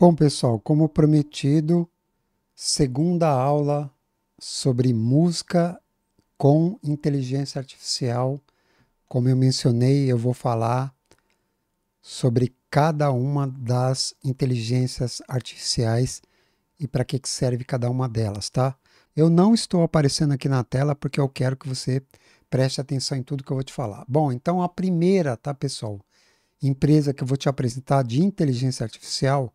Bom, pessoal, como prometido, segunda aula sobre música com inteligência artificial. Como eu mencionei, eu vou falar sobre cada uma das inteligências artificiais e para que, serve cada uma delas, tá? Eu não estou aparecendo aqui na tela porque eu quero que você preste atenção em tudo que eu vou te falar. Bom, então a primeira, tá, pessoal? Empresa que eu vou te apresentar de inteligência artificial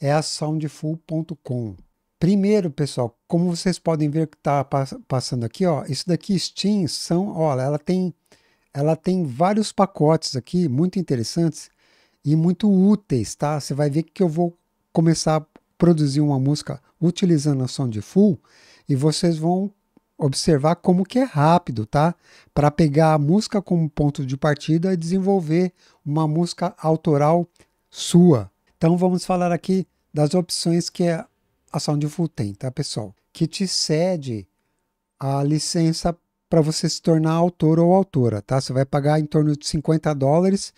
é a soundful.com. Primeiro, pessoal, como vocês podem ver que está passando aqui, ó, isso daqui Steam são, olha, ela tem, ela tem vários pacotes aqui muito interessantes e muito úteis, tá? Você vai ver que eu vou começar a produzir uma música utilizando a Soundful e vocês vão observar como que é rápido, tá? Para pegar a música como ponto de partida e desenvolver uma música autoral sua, então vamos falar aqui das opções que a Soundful tem, tá pessoal? Que te cede a licença para você se tornar autor ou autora, tá? Você vai pagar em torno de 50 dólares,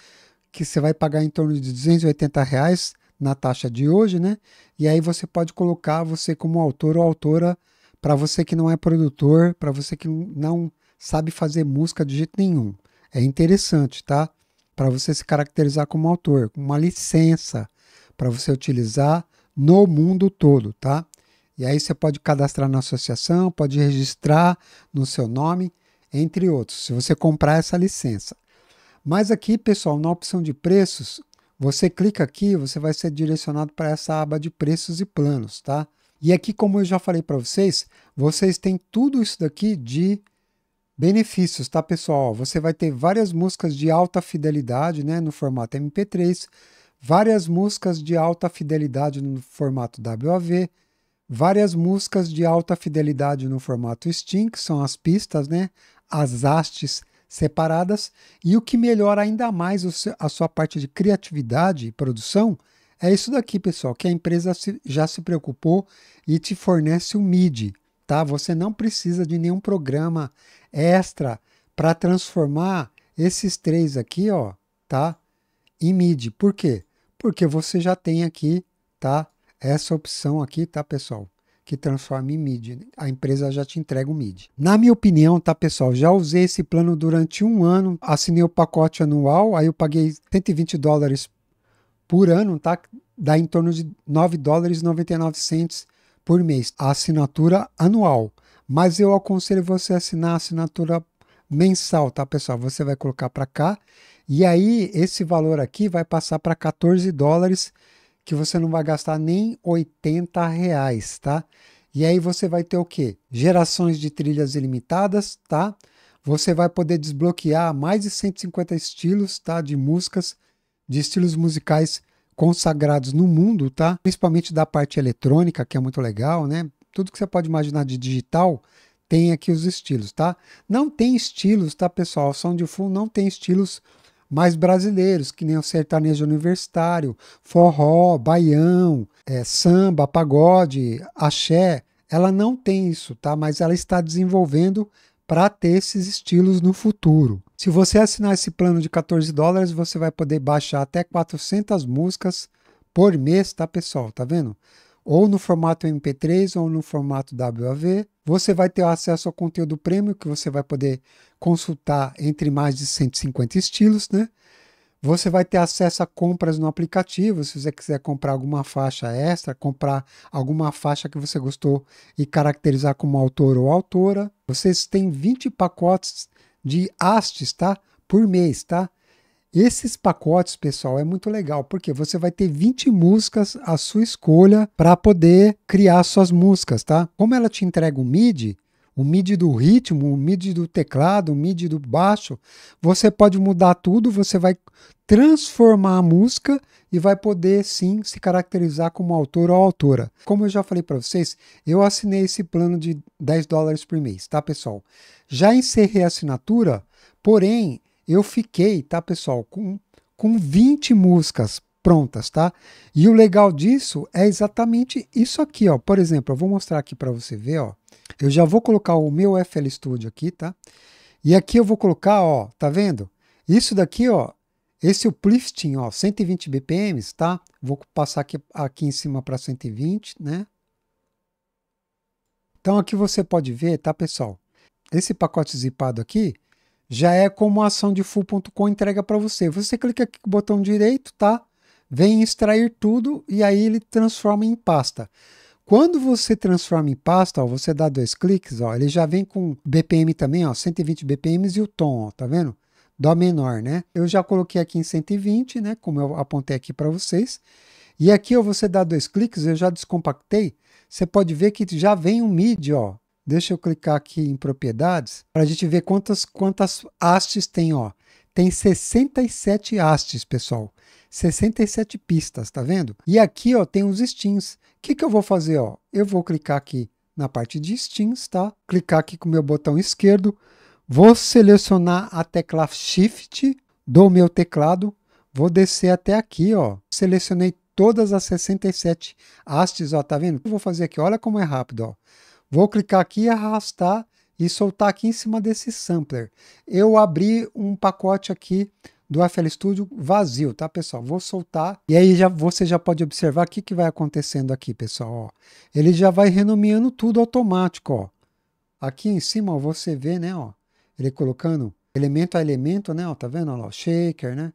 que você vai pagar em torno de 280 reais na taxa de hoje, né? E aí você pode colocar você como autor ou autora para você que não é produtor, para você que não sabe fazer música de jeito nenhum. É interessante, tá? Para você se caracterizar como autor, uma licença para você utilizar no mundo todo, tá? E aí você pode cadastrar na associação, pode registrar no seu nome, entre outros, se você comprar essa licença. Mas aqui, pessoal, na opção de preços, você clica aqui, você vai ser direcionado para essa aba de preços e planos, tá? E aqui, como eu já falei para vocês, vocês têm tudo isso daqui de benefícios, tá, pessoal? Você vai ter várias músicas de alta fidelidade, né, no formato MP3 várias músicas de alta fidelidade no formato WAV, várias músicas de alta fidelidade no formato Steam, que são as pistas, né? as hastes separadas, e o que melhora ainda mais a sua parte de criatividade e produção é isso daqui, pessoal, que a empresa já se preocupou e te fornece o MIDI, tá? Você não precisa de nenhum programa extra para transformar esses três aqui, ó, tá? Em MIDI. Por quê? porque você já tem aqui, tá? Essa opção aqui, tá, pessoal? Que transforma em MID. A empresa já te entrega o MID. Na minha opinião, tá, pessoal? Já usei esse plano durante um ano, assinei o pacote anual, aí eu paguei 120 dólares por ano, tá? Dá em torno de 9 dólares e 99 centos por mês, a assinatura anual. Mas eu aconselho você a assinar a assinatura mensal, tá, pessoal? Você vai colocar para cá e aí esse valor aqui vai passar para 14 dólares, que você não vai gastar nem 80 reais, tá? E aí você vai ter o quê? Gerações de trilhas ilimitadas, tá? Você vai poder desbloquear mais de 150 estilos, tá? De músicas, de estilos musicais consagrados no mundo, tá? Principalmente da parte eletrônica, que é muito legal, né? Tudo que você pode imaginar de digital, tem aqui os estilos, tá? Não tem estilos, tá, pessoal? O som de fundo não tem estilos mais brasileiros, que nem o sertanejo universitário, forró, baião, é, samba, pagode, axé. Ela não tem isso, tá? Mas ela está desenvolvendo para ter esses estilos no futuro. Se você assinar esse plano de 14 dólares, você vai poder baixar até 400 músicas por mês, tá, pessoal? Tá vendo? ou no formato MP3 ou no formato WAV. Você vai ter acesso ao conteúdo premium que você vai poder consultar entre mais de 150 estilos, né? Você vai ter acesso a compras no aplicativo, se você quiser comprar alguma faixa extra, comprar alguma faixa que você gostou e caracterizar como autor ou autora. Vocês têm 20 pacotes de hastes, tá? Por mês, tá? Esses pacotes, pessoal, é muito legal, porque você vai ter 20 músicas à sua escolha para poder criar suas músicas, tá? Como ela te entrega o MIDI, o MIDI do ritmo, o MIDI do teclado, o MIDI do baixo, você pode mudar tudo, você vai transformar a música e vai poder sim se caracterizar como autor ou autora. Como eu já falei para vocês, eu assinei esse plano de 10 dólares por mês, tá pessoal? Já encerrei a assinatura, porém eu fiquei, tá, pessoal, com, com 20 músicas prontas, tá? E o legal disso é exatamente isso aqui, ó. Por exemplo, eu vou mostrar aqui para você ver, ó. Eu já vou colocar o meu FL Studio aqui, tá? E aqui eu vou colocar, ó, tá vendo? Isso daqui, ó, esse uplifting, é ó, 120 BPMs, tá? Vou passar aqui, aqui em cima para 120, né? Então aqui você pode ver, tá, pessoal? Esse pacote zipado aqui, já é como a ação de full.com entrega para você. Você clica aqui com o botão direito, tá? Vem extrair tudo e aí ele transforma em pasta. Quando você transforma em pasta, ó, você dá dois cliques, ó, ele já vem com BPM também, ó, 120 BPMs e o tom, ó, tá vendo? Dó menor, né? Eu já coloquei aqui em 120, né? Como eu apontei aqui para vocês. E aqui ó, você dá dois cliques, eu já descompactei. Você pode ver que já vem um MIDI, ó, Deixa eu clicar aqui em propriedades para a gente ver quantas, quantas hastes tem. Ó. Tem 67 hastes, pessoal. 67 pistas, tá vendo? E aqui ó, tem os steams. O que, que eu vou fazer? Ó? Eu vou clicar aqui na parte de steams, tá? clicar aqui com o meu botão esquerdo. Vou selecionar a tecla Shift do meu teclado. Vou descer até aqui, ó. Selecionei todas as 67 hastes, ó, tá vendo? Eu vou fazer aqui, olha como é rápido, ó. Vou clicar aqui, arrastar e soltar aqui em cima desse sampler. Eu abri um pacote aqui do FL Studio vazio, tá pessoal? Vou soltar e aí já, você já pode observar o que, que vai acontecendo aqui, pessoal. Ó. Ele já vai renomeando tudo automático, ó. Aqui em cima ó, você vê, né, ó, ele colocando elemento a elemento, né, ó, tá vendo, ó, lá, shaker, né?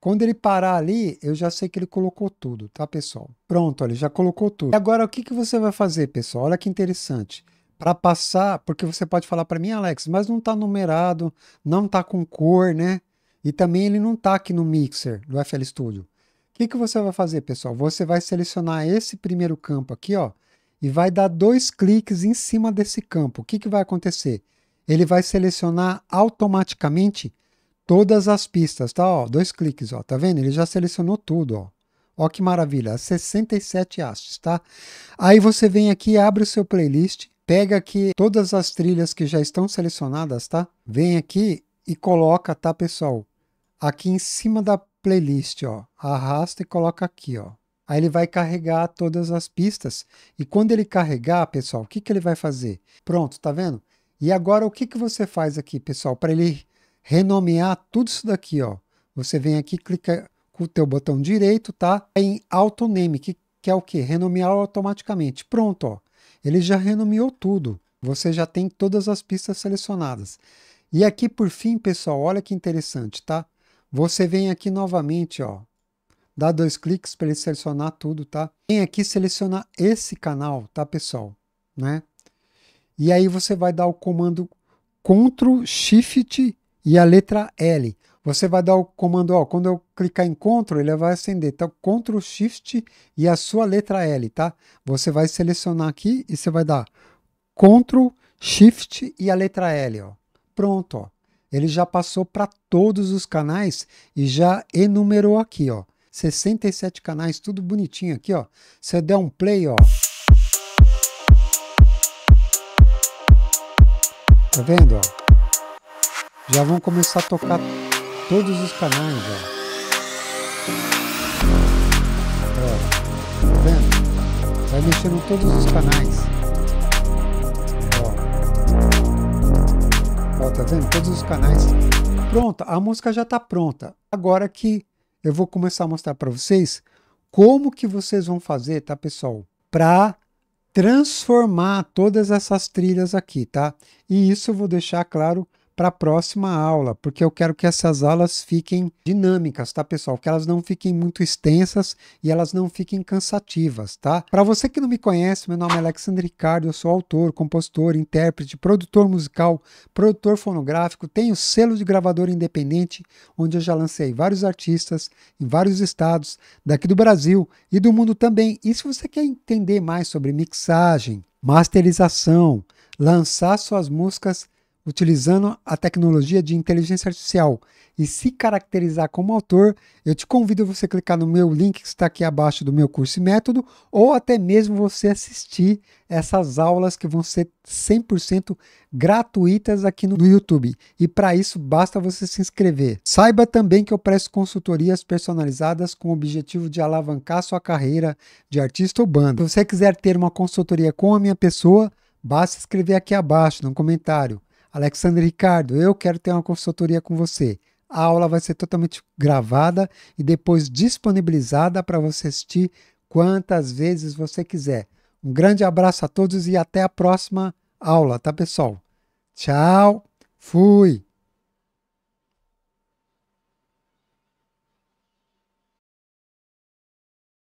Quando ele parar ali, eu já sei que ele colocou tudo, tá, pessoal? Pronto, ele já colocou tudo. E agora, o que, que você vai fazer, pessoal? Olha que interessante. Para passar, porque você pode falar para mim, Alex, mas não está numerado, não está com cor, né? E também ele não está aqui no mixer do FL Studio. O que, que você vai fazer, pessoal? Você vai selecionar esse primeiro campo aqui, ó, e vai dar dois cliques em cima desse campo. O que, que vai acontecer? Ele vai selecionar automaticamente todas as pistas, tá? Ó, dois cliques, ó, tá vendo? Ele já selecionou tudo, ó. Ó que maravilha, 67 hastes, tá? Aí você vem aqui, abre o seu playlist, pega aqui todas as trilhas que já estão selecionadas, tá? Vem aqui e coloca, tá, pessoal? Aqui em cima da playlist, ó, arrasta e coloca aqui, ó. Aí ele vai carregar todas as pistas e quando ele carregar, pessoal, o que, que ele vai fazer? Pronto, tá vendo? E agora o que, que você faz aqui, pessoal, para ele renomear tudo isso daqui, ó. Você vem aqui, clica com o teu botão direito, tá? Em Auto Name, que, que é o que? Renomear automaticamente. Pronto, ó. Ele já renomeou tudo. Você já tem todas as pistas selecionadas. E aqui, por fim, pessoal, olha que interessante, tá? Você vem aqui novamente, ó. Dá dois cliques para ele selecionar tudo, tá? Vem aqui selecionar esse canal, tá, pessoal? Né? E aí você vai dar o comando Ctrl Shift e a letra L. Você vai dar o comando, ó, quando eu clicar em Ctrl, ele vai acender. Então, Ctrl Shift e a sua letra L, tá? Você vai selecionar aqui e você vai dar Ctrl Shift e a letra L, ó. Pronto, ó. Ele já passou para todos os canais e já enumerou aqui, ó. 67 canais, tudo bonitinho aqui, ó. Você der um play, ó. Tá vendo, ó? Já vão começar a tocar todos os canais, ó. ó tá vendo? Vai mexendo todos os canais. Ó. ó, tá vendo? Todos os canais. Pronta, a música já tá pronta. Agora que eu vou começar a mostrar para vocês como que vocês vão fazer, tá, pessoal? Para transformar todas essas trilhas aqui, tá? E isso eu vou deixar claro para a próxima aula, porque eu quero que essas aulas fiquem dinâmicas, tá, pessoal? Que elas não fiquem muito extensas e elas não fiquem cansativas, tá? Para você que não me conhece, meu nome é Alexandre Ricardo, eu sou autor, compositor, intérprete, produtor musical, produtor fonográfico, tenho selo de gravador independente, onde eu já lancei vários artistas em vários estados daqui do Brasil e do mundo também. E se você quer entender mais sobre mixagem, masterização, lançar suas músicas utilizando a tecnologia de inteligência artificial e se caracterizar como autor, eu te convido a você clicar no meu link que está aqui abaixo do meu curso e método, ou até mesmo você assistir essas aulas que vão ser 100% gratuitas aqui no YouTube. E para isso basta você se inscrever. Saiba também que eu presto consultorias personalizadas com o objetivo de alavancar sua carreira de artista ou banda. Se você quiser ter uma consultoria com a minha pessoa, basta escrever aqui abaixo, no comentário. Alexandre Ricardo, eu quero ter uma consultoria com você. A aula vai ser totalmente gravada e depois disponibilizada para você assistir quantas vezes você quiser. Um grande abraço a todos e até a próxima aula, tá, pessoal? Tchau, fui!